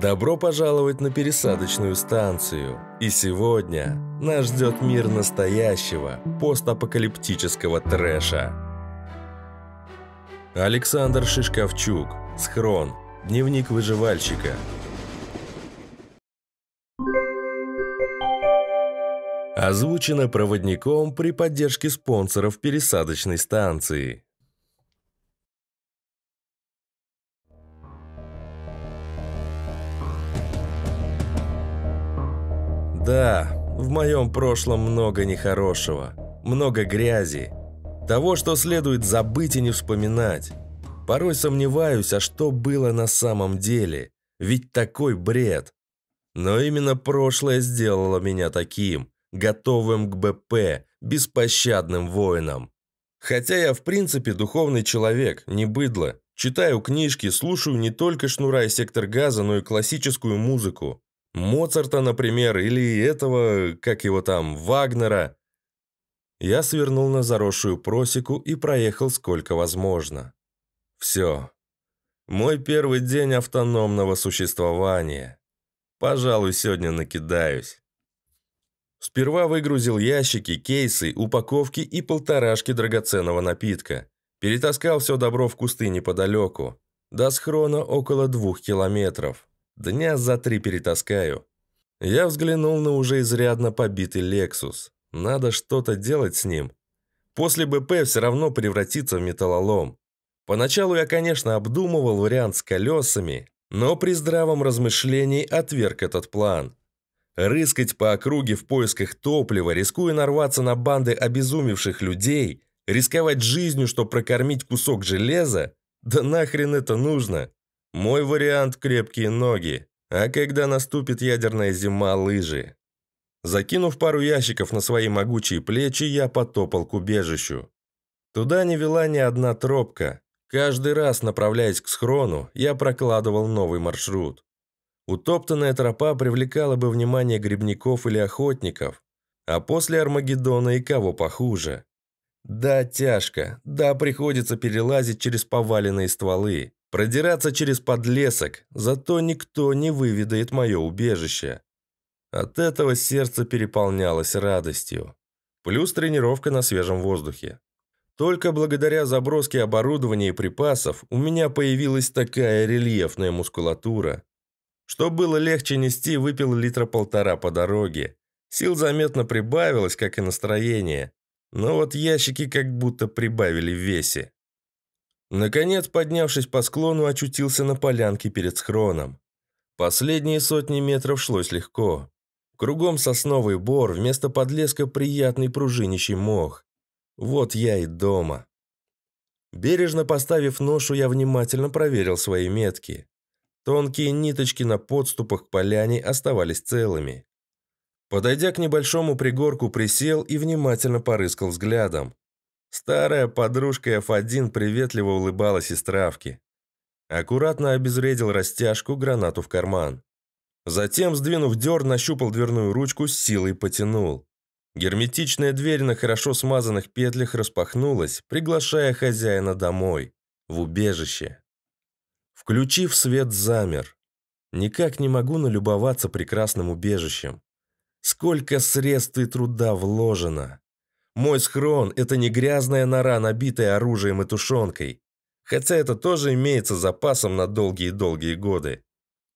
Добро пожаловать на пересадочную станцию. И сегодня нас ждет мир настоящего постапокалиптического трэша. Александр Шишковчук. Схрон. Дневник выживальщика. Озвучено проводником при поддержке спонсоров пересадочной станции. Да, в моем прошлом много нехорошего, много грязи, того, что следует забыть и не вспоминать. Порой сомневаюсь, а что было на самом деле, ведь такой бред. Но именно прошлое сделало меня таким, готовым к БП, беспощадным воином. Хотя я в принципе духовный человек, не быдло. Читаю книжки, слушаю не только шнура и сектор газа, но и классическую музыку. Моцарта, например, или этого, как его там, Вагнера. Я свернул на заросшую просеку и проехал сколько возможно. Все. Мой первый день автономного существования. Пожалуй, сегодня накидаюсь. Сперва выгрузил ящики, кейсы, упаковки и полторашки драгоценного напитка. Перетаскал все добро в кусты неподалеку. До схрона около двух километров. Дня за три перетаскаю. Я взглянул на уже изрядно побитый Лексус. Надо что-то делать с ним. После БП все равно превратится в металлолом. Поначалу я, конечно, обдумывал вариант с колесами, но при здравом размышлении отверг этот план. Рыскать по округе в поисках топлива, рискуя нарваться на банды обезумевших людей, рисковать жизнью, чтобы прокормить кусок железа? Да нахрен это нужно? Мой вариант – крепкие ноги, а когда наступит ядерная зима – лыжи. Закинув пару ящиков на свои могучие плечи, я потопал к убежищу. Туда не вела ни одна тропка. Каждый раз, направляясь к схрону, я прокладывал новый маршрут. Утоптанная тропа привлекала бы внимание грибников или охотников, а после Армагеддона и кого похуже. Да, тяжко, да, приходится перелазить через поваленные стволы. Продираться через подлесок, зато никто не выведает мое убежище. От этого сердце переполнялось радостью. Плюс тренировка на свежем воздухе. Только благодаря заброске оборудования и припасов у меня появилась такая рельефная мускулатура. Что было легче нести, выпил литра полтора по дороге. Сил заметно прибавилось, как и настроение. Но вот ящики как будто прибавили в весе. Наконец, поднявшись по склону, очутился на полянке перед схроном. Последние сотни метров шлось легко. Кругом сосновый бор, вместо подлеска приятный пружинищий мох. Вот я и дома. Бережно поставив ношу, я внимательно проверил свои метки. Тонкие ниточки на подступах к поляне оставались целыми. Подойдя к небольшому пригорку, присел и внимательно порыскал взглядом. Старая подружка F1 приветливо улыбалась из травки. Аккуратно обезвредил растяжку, гранату в карман. Затем, сдвинув дер, нащупал дверную ручку, с силой потянул. Герметичная дверь на хорошо смазанных петлях распахнулась, приглашая хозяина домой, в убежище. Включив свет, замер. Никак не могу налюбоваться прекрасным убежищем. Сколько средств и труда вложено. Мой схрон – это не грязная нора, набитая оружием и тушенкой. Хотя это тоже имеется запасом на долгие-долгие годы.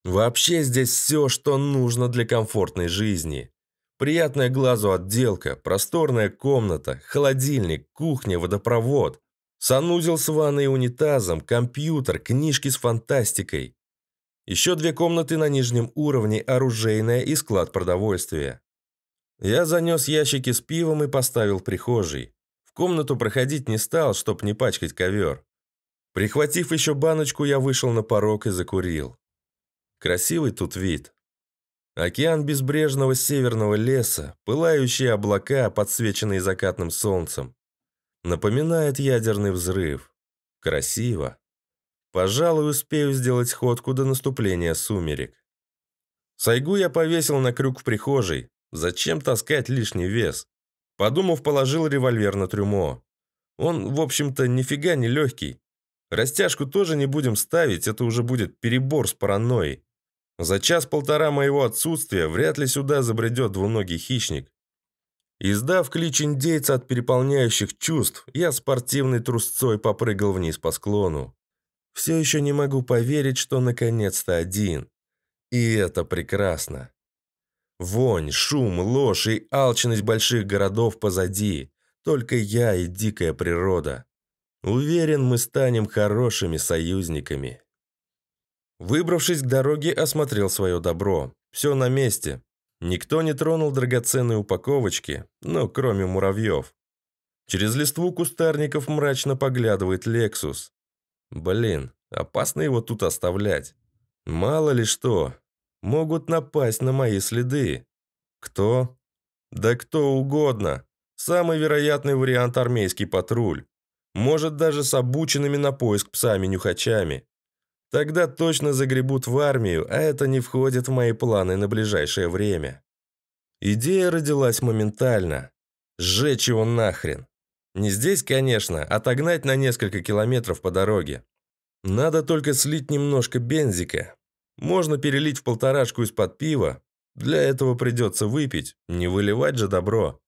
Вообще здесь все, что нужно для комфортной жизни. Приятная глазу отделка, просторная комната, холодильник, кухня, водопровод, санузел с ванной и унитазом, компьютер, книжки с фантастикой. Еще две комнаты на нижнем уровне, оружейная и склад продовольствия. Я занес ящики с пивом и поставил прихожей. В комнату проходить не стал, чтоб не пачкать ковер. Прихватив еще баночку, я вышел на порог и закурил. Красивый тут вид. Океан безбрежного северного леса, пылающие облака, подсвеченные закатным солнцем. Напоминает ядерный взрыв. Красиво. Пожалуй, успею сделать ходку до наступления сумерек. Сайгу я повесил на крюк в прихожей, Зачем таскать лишний вес? Подумав, положил револьвер на трюмо. Он, в общем-то, нифига не легкий. Растяжку тоже не будем ставить, это уже будет перебор с паранойей. За час-полтора моего отсутствия вряд ли сюда забредет двуногий хищник. Издав клич индейца от переполняющих чувств, я спортивной трусцой попрыгал вниз по склону. Все еще не могу поверить, что наконец-то один. И это прекрасно. Вонь, шум, ложь и алчность больших городов позади. Только я и дикая природа. Уверен, мы станем хорошими союзниками. Выбравшись к дороге, осмотрел свое добро. Все на месте. Никто не тронул драгоценные упаковочки, ну, кроме муравьев. Через листву кустарников мрачно поглядывает Лексус. Блин, опасно его тут оставлять. Мало ли что, могут напасть на мои следы. Кто? Да кто угодно. Самый вероятный вариант армейский патруль. Может, даже с обученными на поиск псами-нюхачами. Тогда точно загребут в армию, а это не входит в мои планы на ближайшее время. Идея родилась моментально. Сжечь его нахрен. Не здесь, конечно, а отогнать на несколько километров по дороге. Надо только слить немножко бензика, можно перелить в полторашку из-под пива. Для этого придется выпить, не выливать же добро.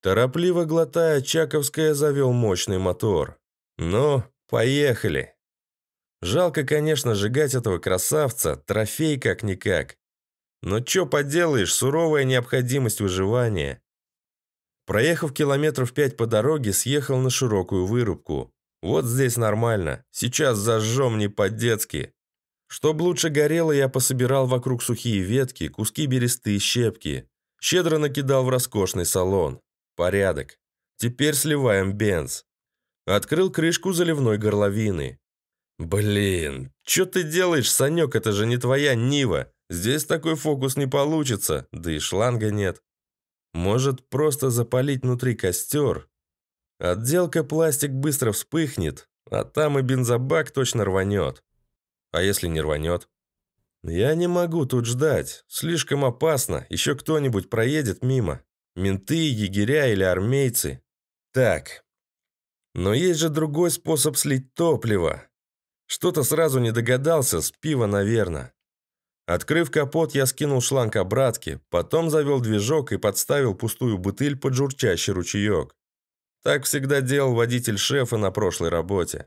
Торопливо глотая, Чаковская завел мощный мотор. Но ну, поехали!» Жалко, конечно, сжигать этого красавца, трофей как-никак. Но чё поделаешь, суровая необходимость выживания. Проехав километров пять по дороге, съехал на широкую вырубку. Вот здесь нормально, сейчас зажжем не по-детски. Чтоб лучше горело, я пособирал вокруг сухие ветки, куски бересты и щепки. Щедро накидал в роскошный салон. Порядок. Теперь сливаем бенз. Открыл крышку заливной горловины. «Блин, что ты делаешь, Санек, это же не твоя Нива. Здесь такой фокус не получится, да и шланга нет. Может, просто запалить внутри костер? Отделка пластик быстро вспыхнет, а там и бензобак точно рванет. А если не рванет? Я не могу тут ждать. Слишком опасно. Еще кто-нибудь проедет мимо. Менты, егеря или армейцы. Так. Но есть же другой способ слить топливо. Что-то сразу не догадался, с пива, наверное. Открыв капот, я скинул шланг обратки, потом завел движок и подставил пустую бутыль под журчащий ручеек. Так всегда делал водитель шефа на прошлой работе.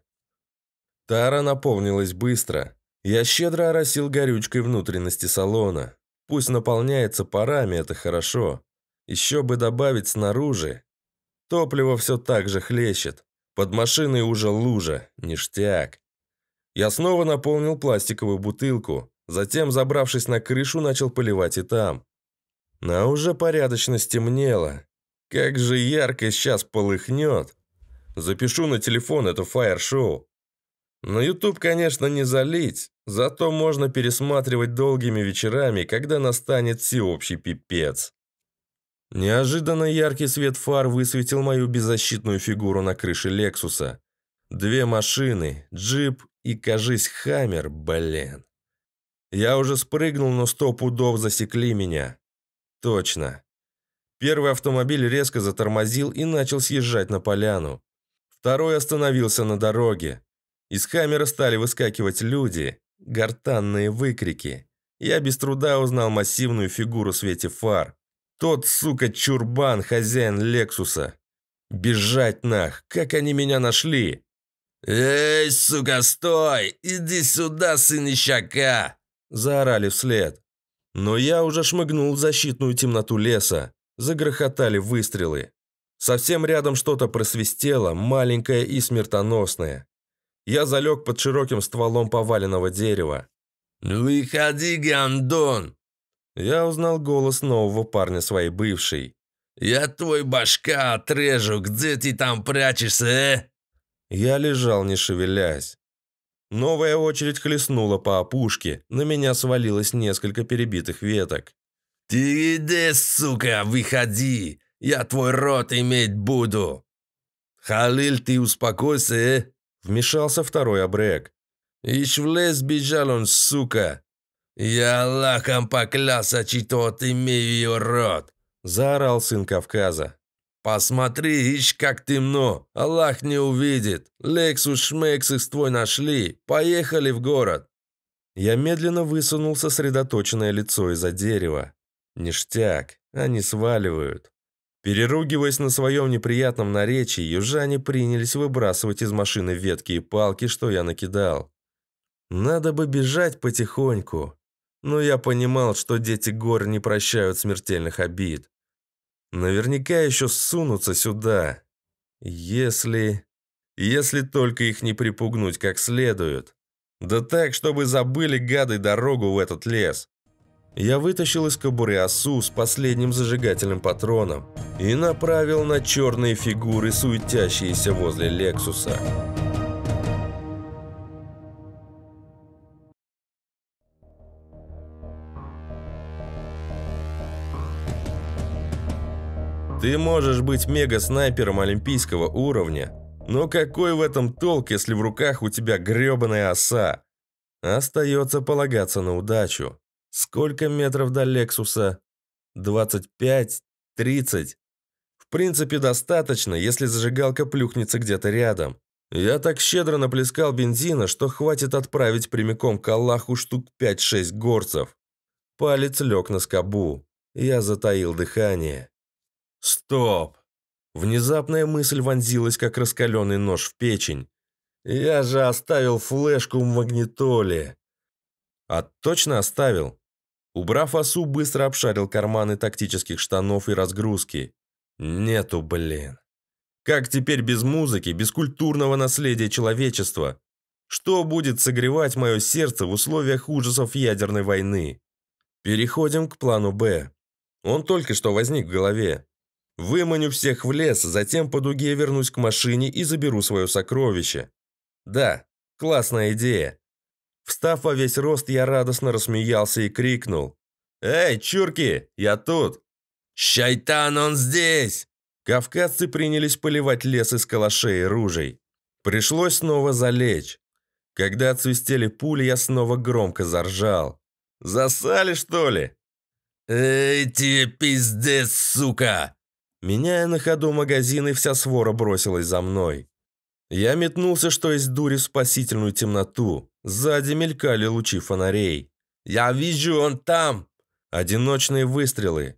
Тара наполнилась быстро. Я щедро оросил горючкой внутренности салона. Пусть наполняется парами, это хорошо. Еще бы добавить снаружи. Топливо все так же хлещет. Под машиной уже лужа. Ништяк. Я снова наполнил пластиковую бутылку. Затем, забравшись на крышу, начал поливать и там. На уже порядочно стемнело. Как же ярко сейчас полыхнет. Запишу на телефон это фаер-шоу. На YouTube, конечно, не залить, зато можно пересматривать долгими вечерами, когда настанет всеобщий пипец. Неожиданно яркий свет фар высветил мою беззащитную фигуру на крыше Лексуса. Две машины, джип и, кажись, хаммер, блин. Я уже спрыгнул, но сто пудов засекли меня. Точно. Первый автомобиль резко затормозил и начал съезжать на поляну. Второй остановился на дороге. Из камеры стали выскакивать люди, гортанные выкрики. Я без труда узнал массивную фигуру в свете фар. Тот, сука, чурбан, хозяин Лексуса. Бежать нах, как они меня нашли? «Эй, сука, стой! Иди сюда, сын ищака!» Заорали вслед. Но я уже шмыгнул в защитную темноту леса. Загрохотали выстрелы. Совсем рядом что-то просвистело, маленькое и смертоносное. Я залег под широким стволом поваленного дерева. «Ну, «Выходи, Гандон!» Я узнал голос нового парня своей бывшей. «Я твой башка отрежу, где ты там прячешься, э?» Я лежал, не шевелясь. Новая очередь хлестнула по опушке, на меня свалилось несколько перебитых веток. «Ты иди, сука, выходи! Я твой рот иметь буду!» «Халиль, ты успокойся, э!» Вмешался второй обрек. «Ишь в лес бежал он, сука!» «Я Аллахом поклялся, читот имею ее рот!» Заорал сын Кавказа. «Посмотри, ишь, как темно! Аллах не увидит! Лексус Шмекс их твой нашли! Поехали в город!» Я медленно высунул сосредоточенное лицо из-за дерева. Ништяк, они сваливают. Переругиваясь на своем неприятном наречии, южане принялись выбрасывать из машины ветки и палки, что я накидал. Надо бы бежать потихоньку. Но я понимал, что дети гор не прощают смертельных обид. Наверняка еще сунутся сюда. Если... Если только их не припугнуть как следует. Да так, чтобы забыли гады дорогу в этот лес я вытащил из кобуры осу с последним зажигательным патроном и направил на черные фигуры, суетящиеся возле «Лексуса». Ты можешь быть мега-снайпером олимпийского уровня, но какой в этом толк, если в руках у тебя гребаная оса? Остается полагаться на удачу. Сколько метров до Лексуса? 25? 30? В принципе, достаточно, если зажигалка плюхнется где-то рядом. Я так щедро наплескал бензина, что хватит отправить прямиком к Аллаху штук 5-6 горцев. Палец лег на скобу. Я затаил дыхание. Стоп! Внезапная мысль вонзилась, как раскаленный нож в печень. Я же оставил флешку в магнитоле. «А точно оставил?» Убрав осу, быстро обшарил карманы тактических штанов и разгрузки. «Нету, блин!» «Как теперь без музыки, без культурного наследия человечества? Что будет согревать мое сердце в условиях ужасов ядерной войны?» Переходим к плану «Б». Он только что возник в голове. Выманю всех в лес, затем по дуге вернусь к машине и заберу свое сокровище. Да, классная идея. Встав во весь рост, я радостно рассмеялся и крикнул. «Эй, чурки, я тут!» «Шайтан, он здесь!» Кавказцы принялись поливать лес из калашей и ружей. Пришлось снова залечь. Когда отсвистели пули, я снова громко заржал. «Засали, что ли?» «Эй, тебе пиздец, сука!» Меняя на ходу магазины, вся свора бросилась за мной. Я метнулся, что из дури в спасительную темноту. Сзади мелькали лучи фонарей. «Я вижу, он там!» Одиночные выстрелы.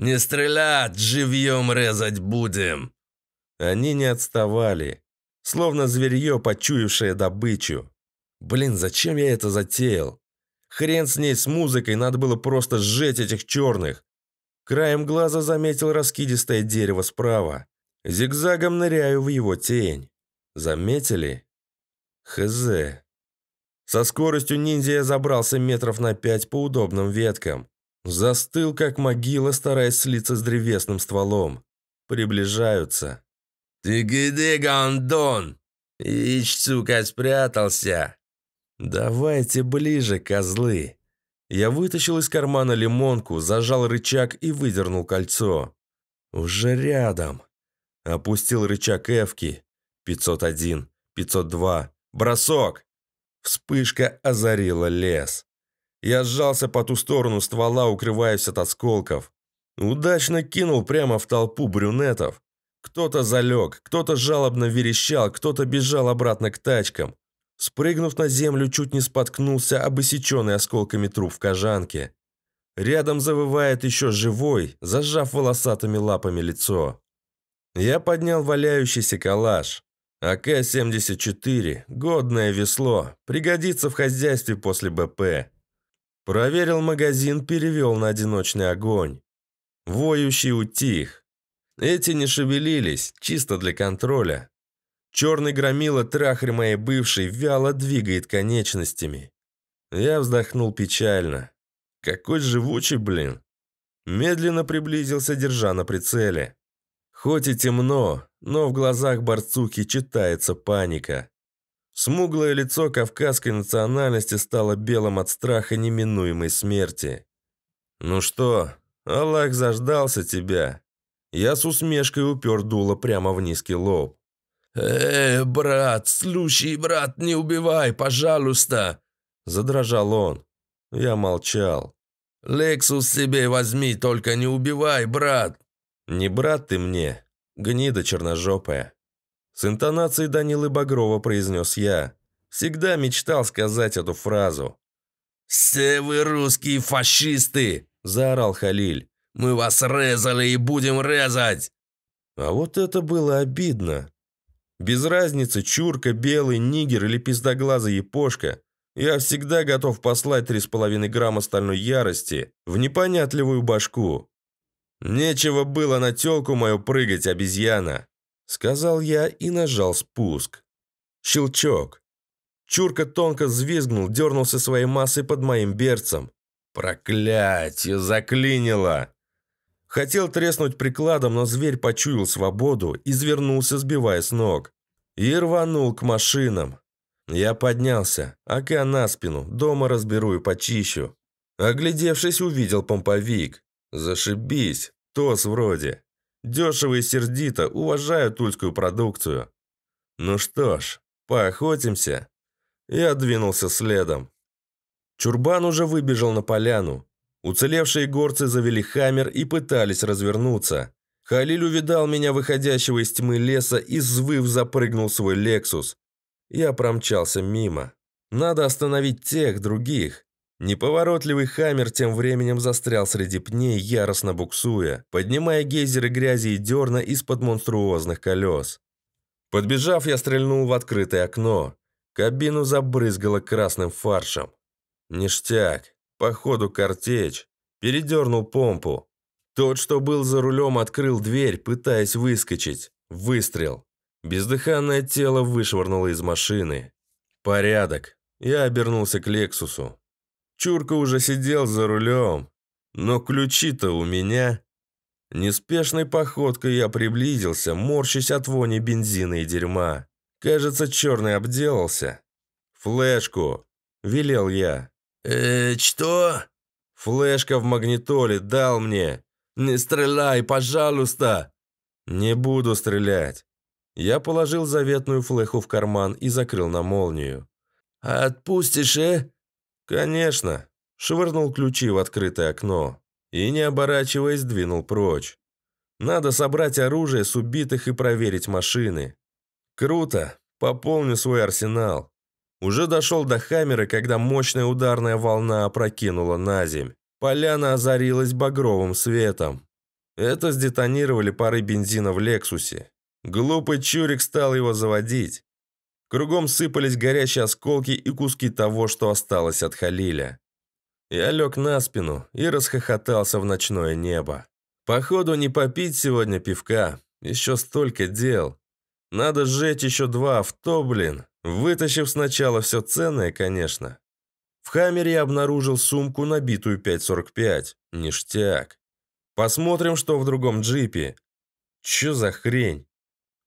«Не стрелять! Живьем резать будем!» Они не отставали, словно зверье, почуявшее добычу. «Блин, зачем я это затеял? Хрен с ней, с музыкой, надо было просто сжечь этих черных!» Краем глаза заметил раскидистое дерево справа. Зигзагом ныряю в его тень. Заметили? Хз. Со скоростью ниндзя я забрался метров на пять по удобным веткам. Застыл, как могила, стараясь слиться с древесным стволом. Приближаются. «Ты где, гондон? Ищцука спрятался!» «Давайте ближе, козлы!» Я вытащил из кармана лимонку, зажал рычаг и выдернул кольцо. «Уже рядом!» Опустил рычаг Эвки. 501, 502. «Бросок!» Вспышка озарила лес. Я сжался по ту сторону ствола, укрываясь от осколков. Удачно кинул прямо в толпу брюнетов. Кто-то залег, кто-то жалобно верещал, кто-то бежал обратно к тачкам. Спрыгнув на землю, чуть не споткнулся об иссеченный осколками труп в кожанке. Рядом завывает еще живой, зажав волосатыми лапами лицо. Я поднял валяющийся калаш. АК-74, годное весло, пригодится в хозяйстве после БП. Проверил магазин, перевел на одиночный огонь. Воющий утих. Эти не шевелились, чисто для контроля. Черный громила трахарь моей бывшей вяло двигает конечностями. Я вздохнул печально. Какой живучий, блин. Медленно приблизился, держа на прицеле. Хоть и темно, но в глазах борцухи читается паника. Смуглое лицо кавказской национальности стало белым от страха неминуемой смерти. «Ну что, Аллах заждался тебя?» Я с усмешкой упер дуло прямо в низкий лоб. «Э, брат, слушай, брат, не убивай, пожалуйста!» Задрожал он. Я молчал. «Лексус себе возьми, только не убивай, брат!» «Не брат ты мне, гнида черножопая!» С интонацией Данилы Багрова произнес я. Всегда мечтал сказать эту фразу. «Все вы русские фашисты!» – заорал Халиль. «Мы вас резали и будем резать!» А вот это было обидно. Без разницы, чурка, белый, нигер или пиздоглазый япошка, я всегда готов послать три с половиной грамма стальной ярости в непонятливую башку. «Нечего было на тёлку мою прыгать, обезьяна!» Сказал я и нажал спуск. Щелчок. Чурка тонко взвизгнул, дернулся своей массой под моим берцем. «Проклятье! Заклинило!» Хотел треснуть прикладом, но зверь почуял свободу, извернулся, сбивая с ног. И рванул к машинам. Я поднялся, ака на спину, дома разберу и почищу. Оглядевшись, увидел помповик. Зашибись, ТОС вроде. Дешево и сердито, уважаю тульскую продукцию. Ну что ж, поохотимся. Я двинулся следом. Чурбан уже выбежал на поляну. Уцелевшие горцы завели хаммер и пытались развернуться. Халиль увидал меня, выходящего из тьмы леса, и взвыв запрыгнул свой «Лексус». Я промчался мимо. Надо остановить тех, других. Неповоротливый хаммер тем временем застрял среди пней, яростно буксуя, поднимая гейзеры грязи и дерна из-под монструозных колес. Подбежав, я стрельнул в открытое окно. Кабину забрызгало красным фаршем. Ништяк. Походу картечь. Передернул помпу. Тот, что был за рулем, открыл дверь, пытаясь выскочить. Выстрел. Бездыханное тело вышвырнуло из машины. Порядок. Я обернулся к Лексусу. Чурка уже сидел за рулем. Но ключи-то у меня. Неспешной походкой я приблизился, морщась от вони бензина и дерьма. Кажется, черный обделался. «Флешку!» – велел я. «Э, что?» «Флешка в магнитоле дал мне!» «Не стреляй, пожалуйста!» «Не буду стрелять!» Я положил заветную флеху в карман и закрыл на молнию. «Отпустишь, э? «Конечно!» – швырнул ключи в открытое окно и, не оборачиваясь, двинул прочь. «Надо собрать оружие с убитых и проверить машины. Круто! Пополню свой арсенал!» Уже дошел до Хаммера, когда мощная ударная волна опрокинула на земь. Поляна озарилась багровым светом. Это сдетонировали пары бензина в «Лексусе». Глупый Чурик стал его заводить. Кругом сыпались горячие осколки и куски того, что осталось от Халиля. Я лег на спину и расхохотался в ночное небо. Походу, не попить сегодня пивка. Еще столько дел. Надо сжечь еще два авто, блин. Вытащив сначала все ценное, конечно. В Хаммере я обнаружил сумку, набитую 5.45. Ништяк. Посмотрим, что в другом джипе. Че за хрень?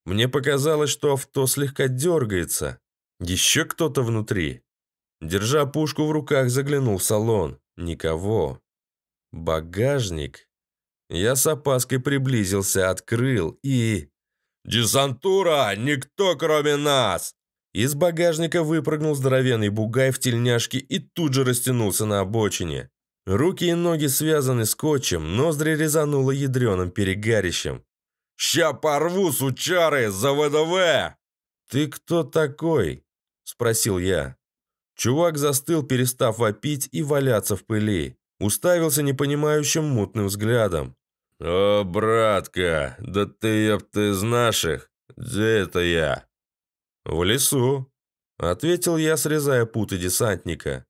Мне показалось, что авто слегка дергается. Еще кто-то внутри. Держа пушку в руках, заглянул в салон. Никого. Багажник. Я с опаской приблизился, открыл и... «Десантура! Никто, кроме нас!» Из багажника выпрыгнул здоровенный бугай в тельняшке и тут же растянулся на обочине. Руки и ноги связаны скотчем, ноздри резануло ядреным перегарищем. Ща порву, сучары, за ВДВ!» «Ты кто такой?» – спросил я. Чувак застыл, перестав вопить и валяться в пыли. Уставился непонимающим мутным взглядом. «О, братка, да ты еб ты из наших! Где это я?» «В лесу», – ответил я, срезая путы десантника.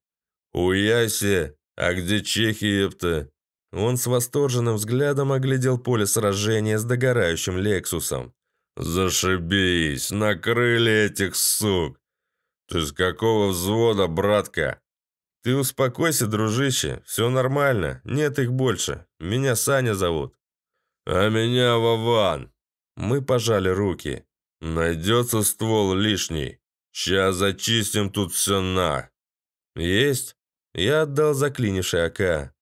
«Уяси, а где чехи, еб ты?» Он с восторженным взглядом оглядел поле сражения с догорающим Лексусом. «Зашибись! Накрыли этих сук! Ты с какого взвода, братка?» «Ты успокойся, дружище, все нормально, нет их больше. Меня Саня зовут». «А меня Вован». Мы пожали руки. «Найдется ствол лишний. Сейчас зачистим тут все на». «Есть?» Я отдал заклинивший АК.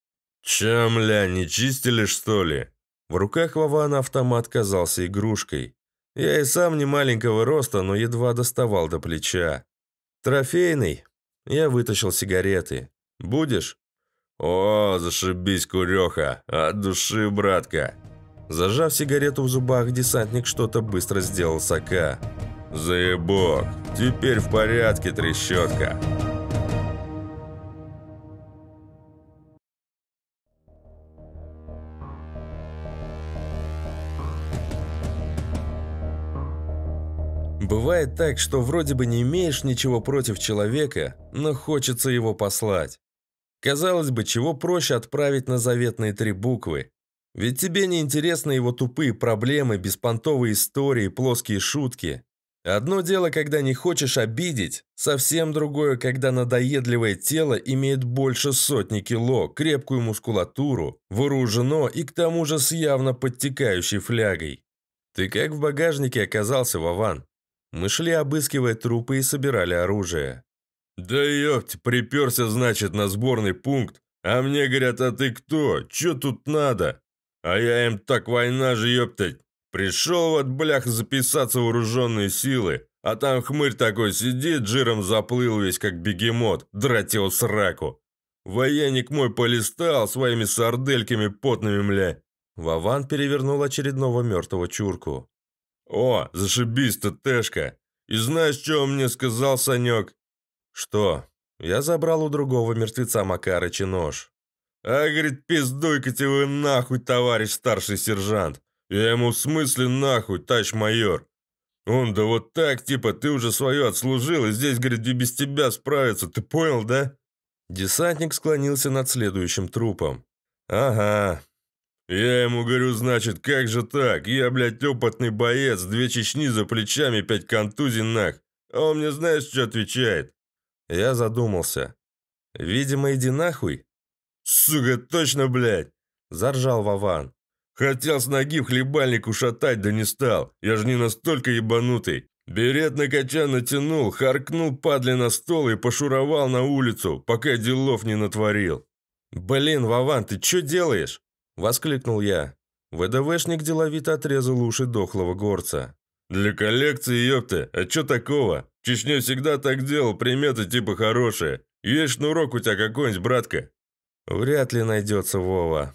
«Чем, ля, не чистили, что ли?» В руках Вована автомат казался игрушкой. Я и сам не маленького роста, но едва доставал до плеча. «Трофейный?» Я вытащил сигареты. «Будешь?» «О, зашибись, куреха! От души, братка!» Зажав сигарету в зубах, десантник что-то быстро сделал сока. «Заебок! Теперь в порядке, трещотка!» Бывает так, что вроде бы не имеешь ничего против человека, но хочется его послать. Казалось бы, чего проще отправить на заветные три буквы. Ведь тебе не интересны его тупые проблемы, беспонтовые истории, плоские шутки. Одно дело, когда не хочешь обидеть, совсем другое, когда надоедливое тело имеет больше сотни кило, крепкую мускулатуру, вооружено и к тому же с явно подтекающей флягой. Ты как в багажнике оказался, Вован? Мы шли обыскивать трупы и собирали оружие. «Да ёпть, припёрся значит, на сборный пункт. А мне говорят, а ты кто? Чё тут надо? А я им так война же, ёптать. пришёл вот блях записаться в вооруженные силы, а там хмырь такой сидит, жиром заплыл весь, как бегемот, драть его сраку. Военник мой полистал своими сардельками потными, мля». Вован перевернул очередного мёртвого чурку. «О, зашибись-то, Тэшка! И знаешь, что он мне сказал, Санек?» «Что?» Я забрал у другого мертвеца Макарыча нож. «А, говорит, пиздуйка-те вы нахуй, товарищ старший сержант! Я ему в смысле нахуй, тач-майор! Он, да вот так, типа, ты уже свое отслужил, и здесь, говорит, и без тебя справятся, ты понял, да?» Десантник склонился над следующим трупом. «Ага, я ему говорю, значит, как же так? Я, блядь, опытный боец, две Чечни за плечами, пять контузий нах. А он мне знаешь, что отвечает? Я задумался. Видимо, иди нахуй. Сука, точно, блядь! Заржал Вован. Хотел с ноги в хлебальник ушатать, да не стал. Я же не настолько ебанутый. Берет на качан натянул, харкнул падли на стол и пошуровал на улицу, пока делов не натворил. «Блин, Вован, ты что делаешь?» Воскликнул я. ВДВшник деловито отрезал уши дохлого горца. «Для коллекции, ёпта, а чё такого? В Чечне всегда так делал, приметы типа хорошие. Есть шнурок у тебя какой-нибудь, братка?» «Вряд ли найдется Вова».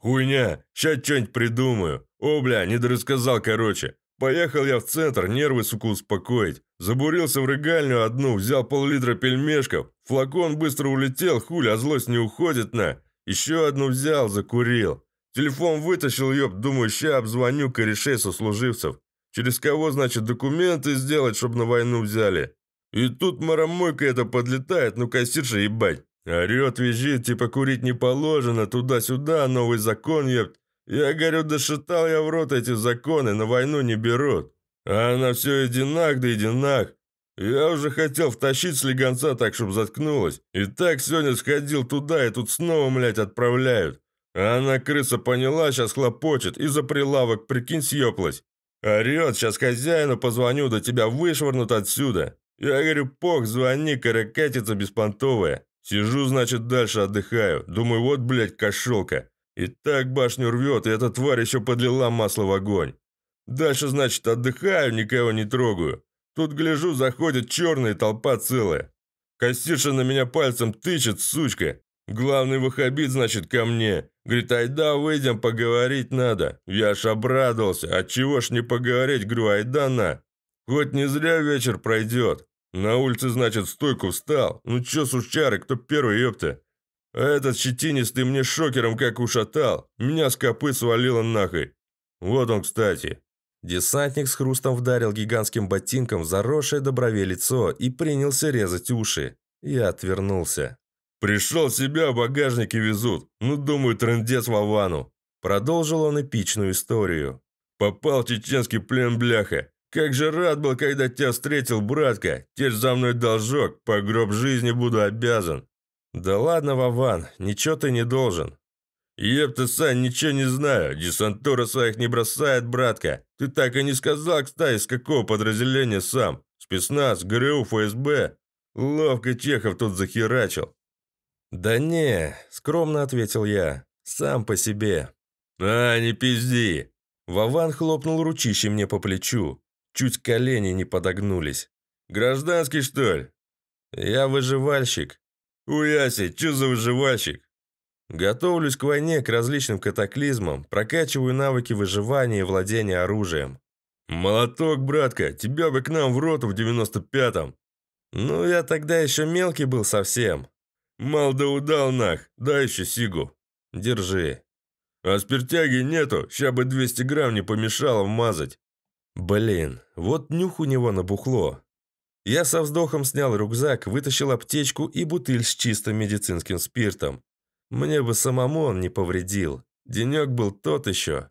«Хуйня, ща чё нибудь придумаю. О, бля, недорассказал, короче. Поехал я в центр, нервы, суку, успокоить. Забурился в рыгальню одну, взял пол-литра пельмешков. Флакон быстро улетел, хули, а злость не уходит на. Еще одну взял, закурил. Телефон вытащил, ёб, думаю, ща обзвоню корешей сослуживцев. Через кого, значит, документы сделать, чтобы на войну взяли. И тут марамойка это подлетает, ну кассирша ебать. Орет, визжит, типа курить не положено, туда-сюда, новый закон, ёб. Я говорю, шатал я в рот эти законы, на войну не берут. А она все единак да единак. Я уже хотел втащить слегонца так, чтобы заткнулась. И так сегодня сходил туда, и тут снова, млядь, отправляют. А она, крыса, поняла, сейчас хлопочет, и за прилавок, прикинь, съеплась. Орет, сейчас хозяину позвоню, до тебя вышвырнут отсюда. Я говорю, пох, звони, каракатица беспонтовая. Сижу, значит, дальше отдыхаю. Думаю, вот, блядь, кошелка. И так башню рвет, и эта тварь еще подлила масло в огонь. Дальше, значит, отдыхаю, никого не трогаю. Тут, гляжу, заходит черная толпа целая. Кассирша на меня пальцем тычет, сучка. Главный ваххабит, значит, ко мне. Говорит, айда, выйдем, поговорить надо. Я аж обрадовался. Отчего «А ж не поговорить, говорю, айда на. Хоть не зря вечер пройдет. На улице, значит, стойку встал. Ну чё, сучары, кто первый, ёпта? А этот щетинистый мне шокером как ушатал. Меня с копыт свалило нахуй. Вот он, кстати. Десантник с хрустом вдарил гигантским ботинком заросшее доброве лицо и принялся резать уши. Я отвернулся. Пришел в себя, багажники везут. Ну, думаю, трындец Вовану. Продолжил он эпичную историю. Попал в чеченский плен бляха. Как же рад был, когда тебя встретил, братка. Те ж за мной должок, по гроб жизни буду обязан. Да ладно, Вован, ничего ты не должен. Я-то Сань, ничего не знаю. Десантура своих не бросает, братка. Ты так и не сказал, кстати, с какого подразделения сам. Спецназ, ГРУ, ФСБ. Ловко Чехов тут захерачил. «Да не», – скромно ответил я, – «сам по себе». «А, не пизди!» Вован хлопнул ручищем мне по плечу. Чуть колени не подогнулись. «Гражданский, что ли?» «Я выживальщик». «Уяси, чё за выживальщик?» «Готовлюсь к войне, к различным катаклизмам, прокачиваю навыки выживания и владения оружием». «Молоток, братка, тебя бы к нам в роту в девяносто пятом!» «Ну, я тогда еще мелкий был совсем. «Малда удал нах, дай еще сигу». «Держи». «А спиртяги нету, ща бы 200 грамм не помешало вмазать». «Блин, вот нюх у него набухло». Я со вздохом снял рюкзак, вытащил аптечку и бутыль с чистым медицинским спиртом. Мне бы самому он не повредил. Денек был тот еще.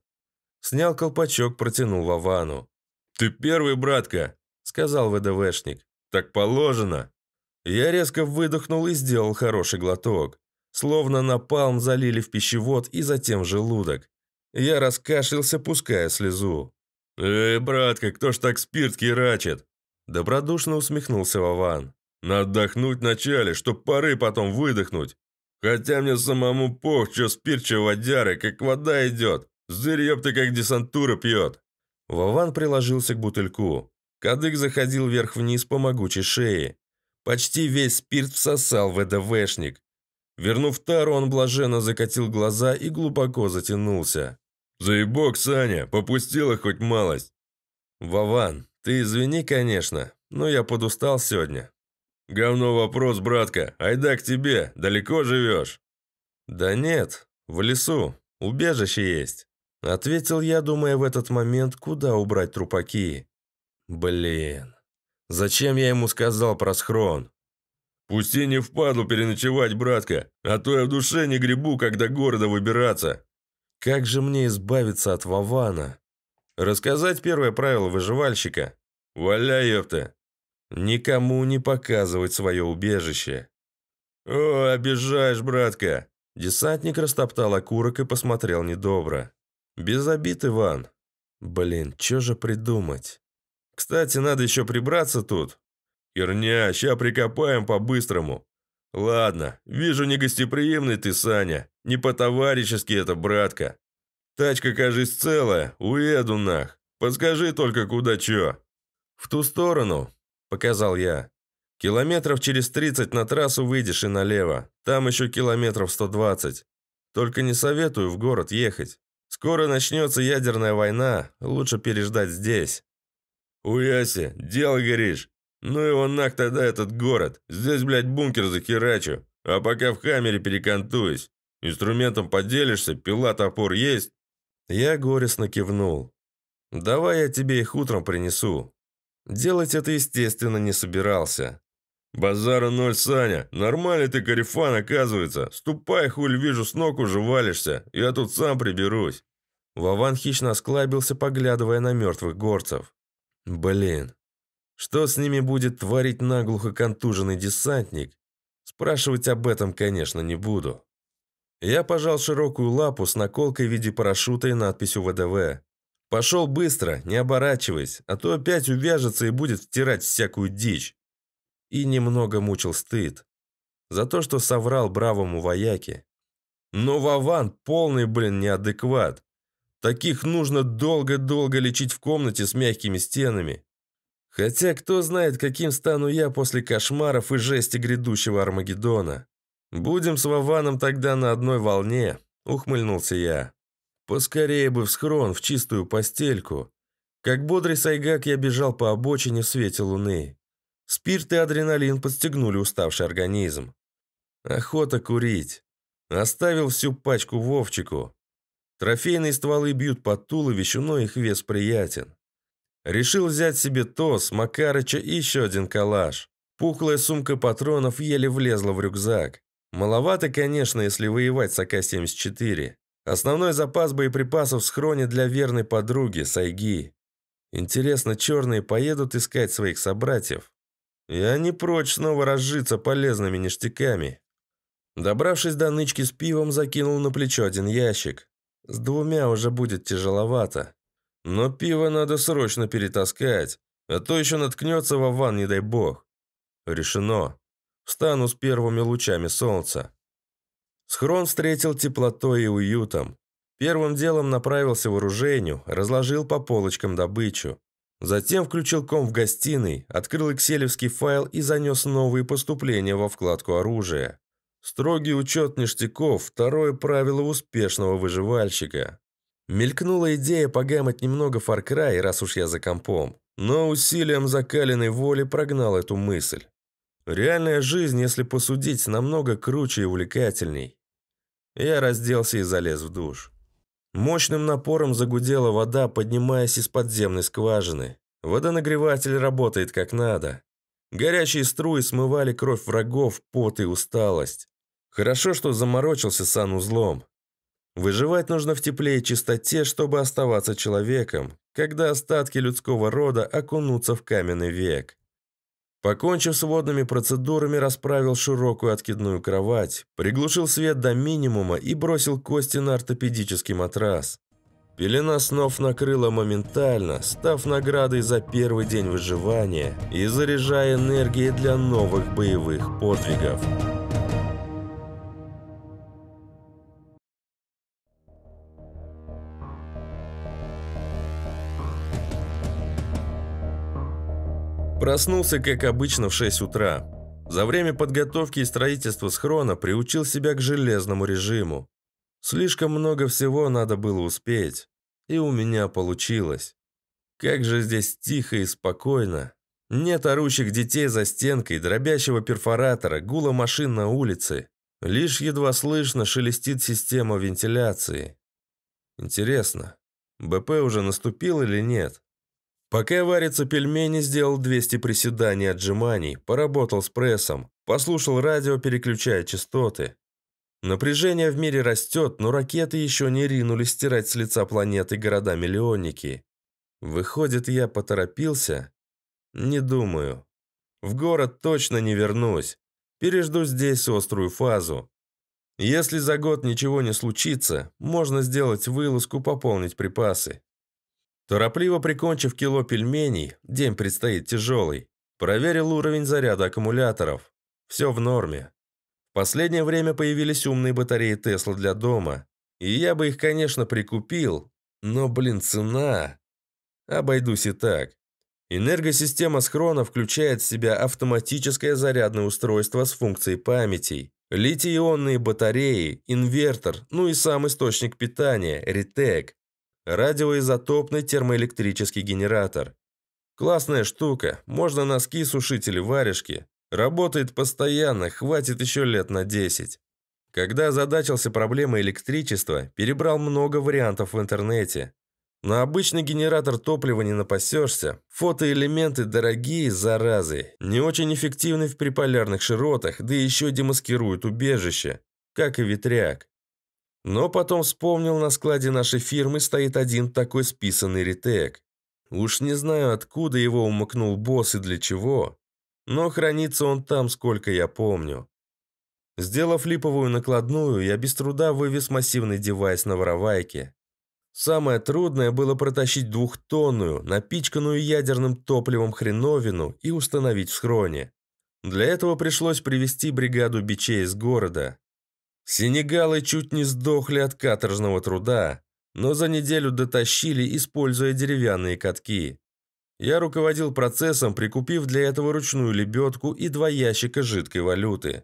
Снял колпачок, протянул Вовану. «Ты первый, братка», — сказал ВДВшник. «Так положено». Я резко выдохнул и сделал хороший глоток. Словно напалм залили в пищевод и затем в желудок. Я раскашлялся, пуская слезу. «Эй, братка, кто ж так спирт херачит?» Добродушно усмехнулся Вован. Надо отдохнуть, вначале, чтоб пары потом выдохнуть. Хотя мне самому пох, что спирт, что водяры, как вода идет. Зырьёб ты, как десантура пьет». Вован приложился к бутыльку. Кадык заходил вверх-вниз по могучей шее. Почти весь спирт всосал ВДВшник. Вернув тару, он блаженно закатил глаза и глубоко затянулся. «Заебок, Саня, попустила хоть малость!» «Вован, ты извини, конечно, но я подустал сегодня». «Говно вопрос, братка, айда к тебе, далеко живешь?» «Да нет, в лесу, убежище есть», — ответил я, думая в этот момент, куда убрать трупаки. «Блин». Зачем я ему сказал про схрон? «Пусти не впаду переночевать, братка, а то я в душе не гребу, когда города выбираться». «Как же мне избавиться от Вавана? «Рассказать первое правило выживальщика?» «Валяй, ёпта!» «Никому не показывать свое убежище». «О, обижаешь, братка!» Десантник растоптал окурок и посмотрел недобро. «Без обид, Иван!» «Блин, что же придумать?» Кстати, надо еще прибраться тут. Ирня, ща прикопаем по-быстрому. Ладно, вижу, не гостеприимный ты, Саня. Не по-товарищески это, братка. Тачка, кажись, целая, уеду нах. Подскажи только, куда чё. В ту сторону, показал я. Километров через 30 на трассу выйдешь и налево. Там еще километров 120. Только не советую в город ехать. Скоро начнется ядерная война, лучше переждать здесь. «Уяси, дело горишь! Ну его нах тогда этот город! Здесь, блядь, бункер захерачу, а пока в камере перекантуюсь. Инструментом поделишься, пила, топор есть?» Я горестно кивнул. «Давай я тебе их утром принесу». Делать это, естественно, не собирался. «Базара ноль, Саня. Нормальный ты корефан, оказывается. Ступай, хуль, вижу, с ног уже валишься. Я тут сам приберусь». Вован хищно осклабился, поглядывая на мертвых горцев. Блин, что с ними будет творить наглухо контуженный десантник? Спрашивать об этом, конечно, не буду. Я пожал широкую лапу с наколкой в виде парашюта и надписью ВДВ. Пошел быстро, не оборачиваясь, а то опять увяжется и будет втирать всякую дичь. И немного мучил стыд. За то, что соврал бравому вояке. Но Вован полный, блин, неадекват. Таких нужно долго-долго лечить в комнате с мягкими стенами. Хотя кто знает, каким стану я после кошмаров и жести грядущего Армагеддона. Будем с Вованом тогда на одной волне, ухмыльнулся я. Поскорее бы в схрон, в чистую постельку. Как бодрый сайгак я бежал по обочине в свете луны. Спирт и адреналин подстегнули уставший организм. Охота курить. Оставил всю пачку Вовчику. Трофейные стволы бьют по туловищу, но их вес приятен. Решил взять себе ТОС, Макарыча и еще один калаш. Пухлая сумка патронов еле влезла в рюкзак. Маловато, конечно, если воевать с АК-74. Основной запас боеприпасов в схроне для верной подруги, Сайги. Интересно, черные поедут искать своих собратьев? Я не прочь снова разжиться полезными ништяками. Добравшись до нычки с пивом, закинул на плечо один ящик. С двумя уже будет тяжеловато. Но пиво надо срочно перетаскать, а то еще наткнется Вован, не дай бог. Решено. Встану с первыми лучами солнца. Схрон встретил теплотой и уютом. Первым делом направился в оружейню, разложил по полочкам добычу. Затем включил ком в гостиной, открыл экселевский файл и занес новые поступления во вкладку оружия. Строгий учет ништяков – второе правило успешного выживальщика. Мелькнула идея погамать немного Far Cry, раз уж я за компом. Но усилием закаленной воли прогнал эту мысль. Реальная жизнь, если посудить, намного круче и увлекательней. Я разделся и залез в душ. Мощным напором загудела вода, поднимаясь из подземной скважины. Водонагреватель работает как надо. Горячие струи смывали кровь врагов, пот и усталость. Хорошо, что заморочился санузлом. Выживать нужно в тепле и чистоте, чтобы оставаться человеком, когда остатки людского рода окунутся в каменный век. Покончив с водными процедурами, расправил широкую откидную кровать, приглушил свет до минимума и бросил кости на ортопедический матрас. Пелена снов накрыла моментально, став наградой за первый день выживания и заряжая энергией для новых боевых подвигов. Проснулся, как обычно, в 6 утра. За время подготовки и строительства схрона приучил себя к железному режиму. Слишком много всего надо было успеть. И у меня получилось. Как же здесь тихо и спокойно. Нет орущих детей за стенкой, дробящего перфоратора, гула машин на улице. Лишь едва слышно шелестит система вентиляции. Интересно, БП уже наступил или нет? Пока варятся пельмени, сделал 200 приседаний отжиманий, поработал с прессом, послушал радио, переключая частоты. Напряжение в мире растет, но ракеты еще не ринулись стирать с лица планеты города-миллионники. Выходит, я поторопился? Не думаю. В город точно не вернусь. Пережду здесь острую фазу. Если за год ничего не случится, можно сделать вылазку, пополнить припасы. Торопливо прикончив кило пельменей, день предстоит тяжелый, проверил уровень заряда аккумуляторов. Все в норме. В последнее время появились умные батареи Тесла для дома, и я бы их, конечно, прикупил, но, блин, цена... Обойдусь и так. Энергосистема схрона включает в себя автоматическое зарядное устройство с функцией памяти, литий-ионные батареи, инвертор, ну и сам источник питания, ретек. Радиоизотопный термоэлектрический генератор. Классная штука, можно носки сушить или варежки. Работает постоянно, хватит еще лет на 10. Когда озадачился проблемой электричества, перебрал много вариантов в интернете. На обычный генератор топлива не напасешься. Фотоэлементы дорогие, заразы, не очень эффективны в приполярных широтах, да еще демаскируют убежище, как и ветряк. Но потом вспомнил, на складе нашей фирмы стоит один такой списанный ретек. Уж не знаю, откуда его умыкнул босс и для чего, но хранится он там, сколько я помню. Сделав липовую накладную, я без труда вывез массивный девайс на воровайке. Самое трудное было протащить двухтонную, напичканную ядерным топливом хреновину и установить в схроне. Для этого пришлось привести бригаду бичей из города. Сенегалы чуть не сдохли от каторжного труда, но за неделю дотащили, используя деревянные катки. Я руководил процессом, прикупив для этого ручную лебедку и два ящика жидкой валюты.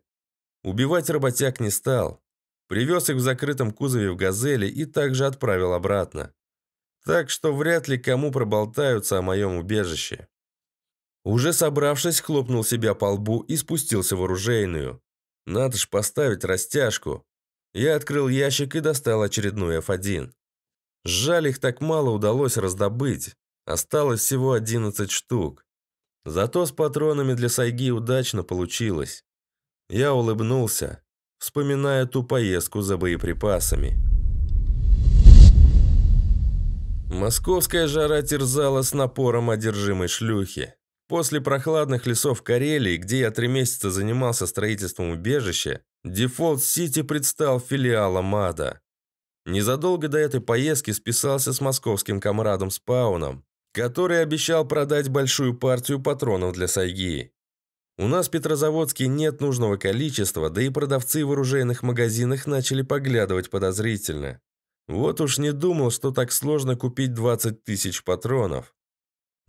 Убивать работяг не стал. Привез их в закрытом кузове в «Газели» и также отправил обратно. Так что вряд ли кому проболтаются о моем убежище. Уже собравшись, хлопнул себя по лбу и спустился в оружейную. Надо ж поставить растяжку. Я открыл ящик и достал очередную F1. Жаль, их так мало удалось раздобыть. Осталось всего 11 штук. Зато с патронами для Сайги удачно получилось. Я улыбнулся, вспоминая ту поездку за боеприпасами. Московская жара терзала с напором одержимой шлюхи. После прохладных лесов Карелии, где я три месяца занимался строительством убежища, Дефолт Сити предстал филиалом МАДА. Незадолго до этой поездки списался с московским комрадом Спауном, который обещал продать большую партию патронов для Сайги. У нас в Петрозаводске нет нужного количества, да и продавцы в оружейных магазинах начали поглядывать подозрительно. Вот уж не думал, что так сложно купить 20 тысяч патронов.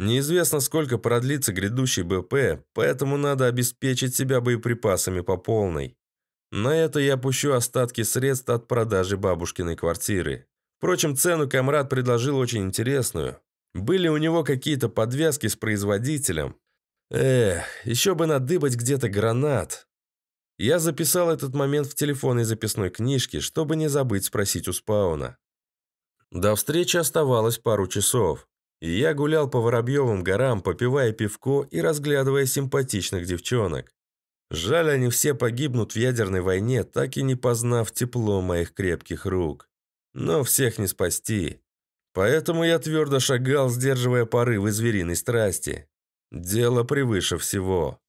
Неизвестно, сколько продлится грядущий БП, поэтому надо обеспечить себя боеприпасами по полной. На это я пущу остатки средств от продажи бабушкиной квартиры. Впрочем, цену комрад предложил очень интересную. Были у него какие-то подвязки с производителем. Эх, еще бы надыбать где-то гранат. Я записал этот момент в телефонной записной книжке, чтобы не забыть спросить у спауна. До встречи оставалось пару часов. И я гулял по Воробьевым горам, попивая пивко и разглядывая симпатичных девчонок. Жаль, они все погибнут в ядерной войне, так и не познав тепло моих крепких рук. Но всех не спасти. Поэтому я твердо шагал, сдерживая порывы звериной страсти. Дело превыше всего.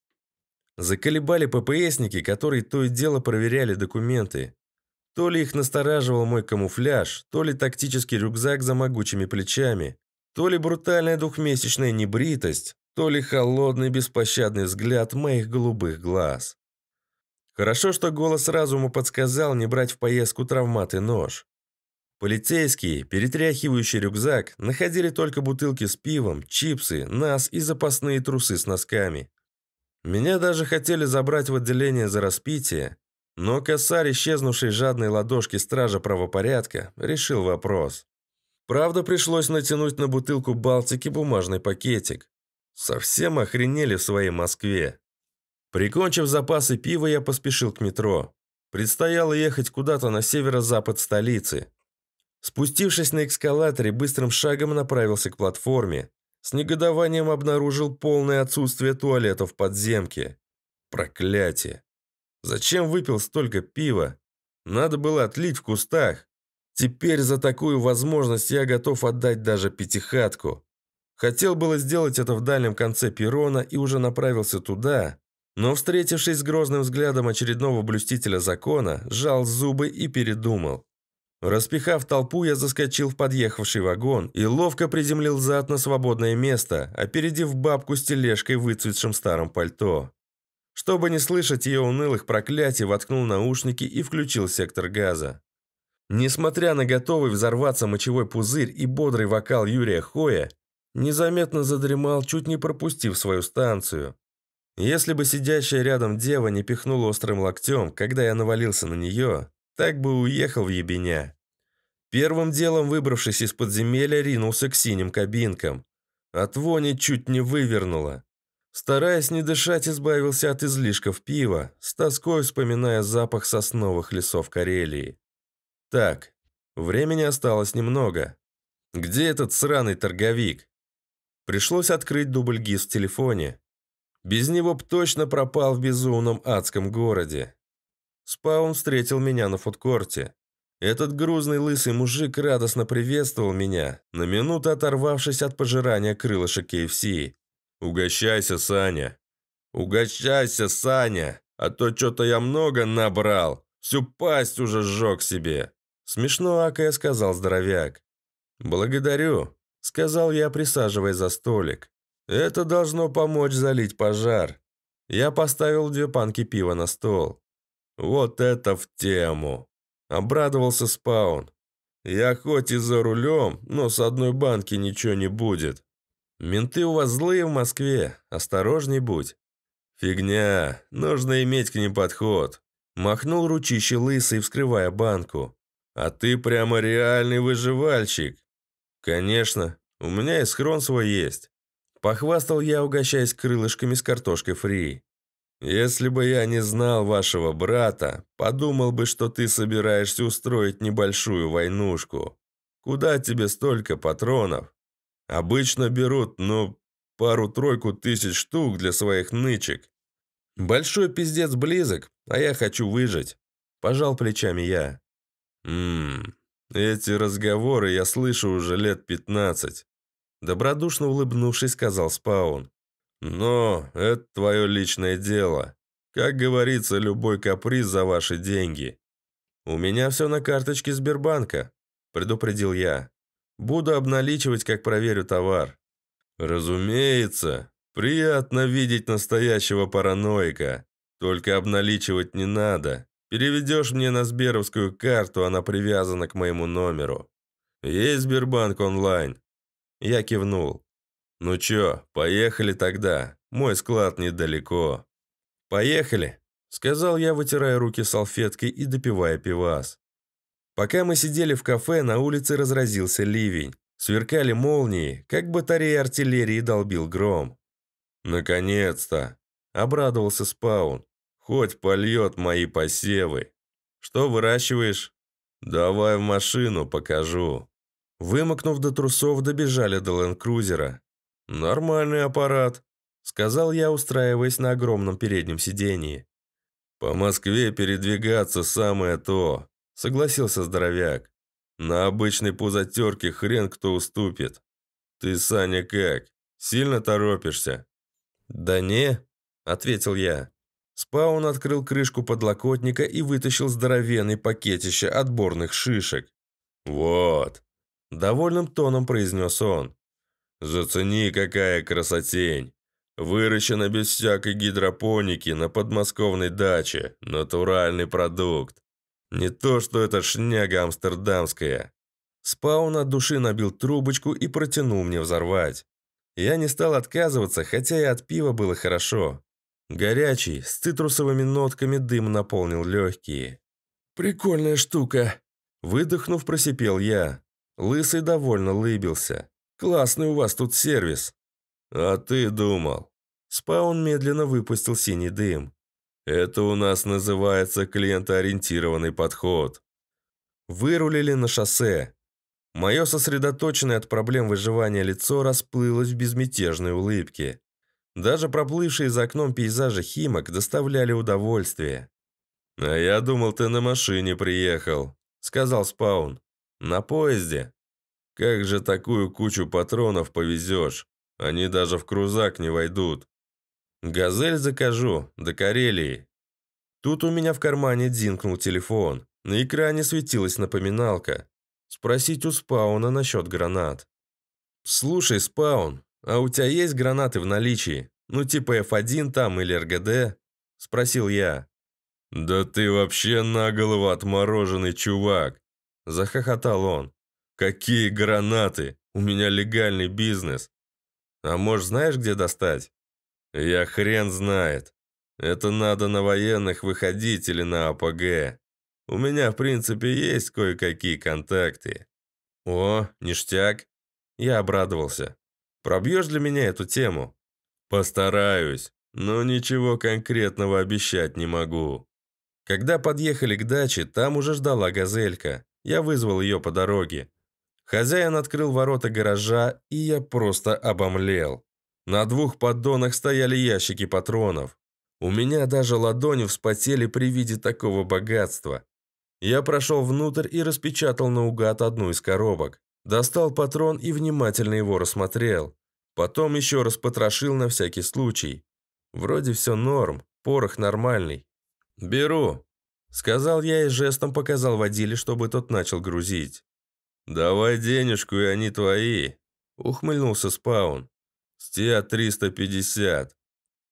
Заколебали ППСники, которые то и дело проверяли документы. То ли их настораживал мой камуфляж, то ли тактический рюкзак за могучими плечами. То ли брутальная двухмесячная небритость, то ли холодный беспощадный взгляд моих голубых глаз. Хорошо, что голос разума подсказал не брать в поездку травматы нож. Полицейские, перетряхивающие рюкзак, находили только бутылки с пивом, чипсы, нас и запасные трусы с носками. Меня даже хотели забрать в отделение за распитие, но косарь исчезнувшей жадной ладошки стража правопорядка решил вопрос. Правда, пришлось натянуть на бутылку Балтики бумажный пакетик. Совсем охренели в своей Москве. Прикончив запасы пива, я поспешил к метро. Предстояло ехать куда-то на северо-запад столицы. Спустившись на эскалаторе, быстрым шагом направился к платформе. С негодованием обнаружил полное отсутствие туалетов в подземке. Проклятие! Зачем выпил столько пива? Надо было отлить в кустах. Теперь за такую возможность я готов отдать даже пятихатку. Хотел было сделать это в дальнем конце перрона и уже направился туда, но, встретившись с грозным взглядом очередного блюстителя закона, сжал зубы и передумал. Распихав толпу, я заскочил в подъехавший вагон и ловко приземлил зад на свободное место, опередив бабку с тележкой выцветшим выцветшем старом пальто. Чтобы не слышать ее унылых проклятий, воткнул наушники и включил сектор газа. Несмотря на готовый взорваться мочевой пузырь и бодрый вокал Юрия Хоя, незаметно задремал, чуть не пропустив свою станцию. Если бы сидящая рядом дева не пихнула острым локтем, когда я навалился на нее, так бы уехал в ебеня. Первым делом, выбравшись из подземелья, ринулся к синим кабинкам. От а вони чуть не вывернуло. Стараясь не дышать, избавился от излишков пива, с тоской вспоминая запах сосновых лесов Карелии. Так, времени осталось немного. Где этот сраный торговик? Пришлось открыть дубль ГИС в телефоне. Без него б точно пропал в безумном адском городе. Спаун встретил меня на фудкорте. Этот грузный лысый мужик радостно приветствовал меня, на минуту оторвавшись от пожирания крылышек КФС. «Угощайся, Саня!» «Угощайся, Саня! А то что-то я много набрал! Всю пасть уже сжег себе!» Смешно, Акая сказал здоровяк. «Благодарю», — сказал я, присаживаясь за столик. «Это должно помочь залить пожар». Я поставил две панки пива на стол. «Вот это в тему!» — обрадовался Спаун. «Я хоть и за рулем, но с одной банки ничего не будет. Менты у вас злые в Москве, осторожней будь». «Фигня, нужно иметь к ним подход», — махнул ручище лысый, вскрывая банку. А ты прямо реальный выживальщик. Конечно, у меня и схрон свой есть. Похвастал я, угощаясь крылышками с картошкой фри. Если бы я не знал вашего брата, подумал бы, что ты собираешься устроить небольшую войнушку. Куда тебе столько патронов? Обычно берут, ну, пару-тройку тысяч штук для своих нычек. Большой пиздец близок, а я хочу выжить. Пожал плечами я. Ммм, эти разговоры я слышу уже лет пятнадцать. Добродушно улыбнувшись, сказал Спаун. Но это твое личное дело. Как говорится, любой каприз за ваши деньги. У меня все на карточке Сбербанка, предупредил я. Буду обналичивать, как проверю товар. Разумеется, приятно видеть настоящего параноика. Только обналичивать не надо. Переведешь мне на сберовскую карту, она привязана к моему номеру. Есть Сбербанк онлайн?» Я кивнул. «Ну чё, поехали тогда. Мой склад недалеко». «Поехали», — сказал я, вытирая руки салфеткой и допивая пивас. Пока мы сидели в кафе, на улице разразился ливень. Сверкали молнии, как батарея артиллерии долбил гром. «Наконец-то!» – обрадовался Спаун. Хоть польет мои посевы. Что выращиваешь? Давай в машину, покажу. Вымокнув до трусов, добежали до ленд-крузера. Нормальный аппарат, сказал я, устраиваясь на огромном переднем сидении. По Москве передвигаться самое то, согласился здоровяк. На обычной пузатерке хрен кто уступит. Ты, Саня, как? Сильно торопишься? Да не, ответил я. Спаун открыл крышку подлокотника и вытащил здоровенный пакетище отборных шишек. «Вот», – довольным тоном произнес он. «Зацени, какая красотень! Выращена без всякой гидропоники на подмосковной даче. Натуральный продукт. Не то, что это шняга амстердамская». Спаун от души набил трубочку и протянул мне взорвать. Я не стал отказываться, хотя и от пива было хорошо. Горячий, с цитрусовыми нотками дым наполнил легкие. «Прикольная штука!» Выдохнув, просипел я. Лысый довольно лыбился. «Классный у вас тут сервис!» «А ты думал?» Спаун медленно выпустил синий дым. «Это у нас называется клиентоориентированный подход». Вырулили на шоссе. Мое сосредоточенное от проблем выживания лицо расплылось в безмятежной улыбке. Даже проплывшие за окном пейзажи Химок доставляли удовольствие. «А я думал, ты на машине приехал», — сказал Спаун. «На поезде? Как же такую кучу патронов повезешь? Они даже в крузак не войдут. Газель закажу, до Карелии». Тут у меня в кармане дзинкнул телефон. На экране светилась напоминалка. Спросить у Спауна насчет гранат. «Слушай, Спаун, «А у тебя есть гранаты в наличии? Ну, типа F1 там или РГД?» – спросил я. «Да ты вообще наголово отмороженный чувак!» – захохотал он. «Какие гранаты! У меня легальный бизнес!» «А может, знаешь, где достать?» «Я хрен знает. Это надо на военных выходить или на АПГ. У меня, в принципе, есть кое-какие контакты». «О, ништяк!» Я обрадовался. Пробьешь для меня эту тему?» «Постараюсь, но ничего конкретного обещать не могу». Когда подъехали к даче, там уже ждала газелька. Я вызвал ее по дороге. Хозяин открыл ворота гаража, и я просто обомлел. На двух поддонах стояли ящики патронов. У меня даже ладони вспотели при виде такого богатства. Я прошел внутрь и распечатал наугад одну из коробок. Достал патрон и внимательно его рассмотрел. Потом еще раз потрошил на всякий случай. Вроде все норм, порох нормальный. «Беру», — сказал я и жестом показал водиле, чтобы тот начал грузить. «Давай денежку, и они твои», — ухмыльнулся Спаун. «С тебя 350».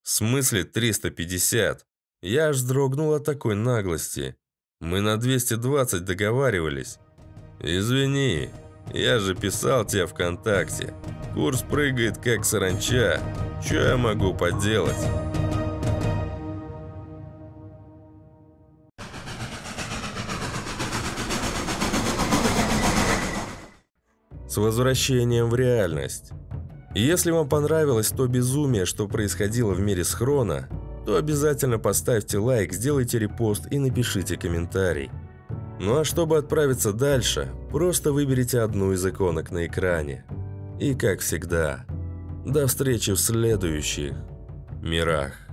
«В смысле 350?» Я аж дрогнул от такой наглости. «Мы на 220 договаривались». «Извини», я же писал тебе ВКонтакте. Курс прыгает как саранча. Че я могу поделать? С возвращением в реальность. Если вам понравилось то безумие, что происходило в мире схрона, то обязательно поставьте лайк, сделайте репост и напишите комментарий. Ну а чтобы отправиться дальше, просто выберите одну из иконок на экране. И как всегда, до встречи в следующих мирах.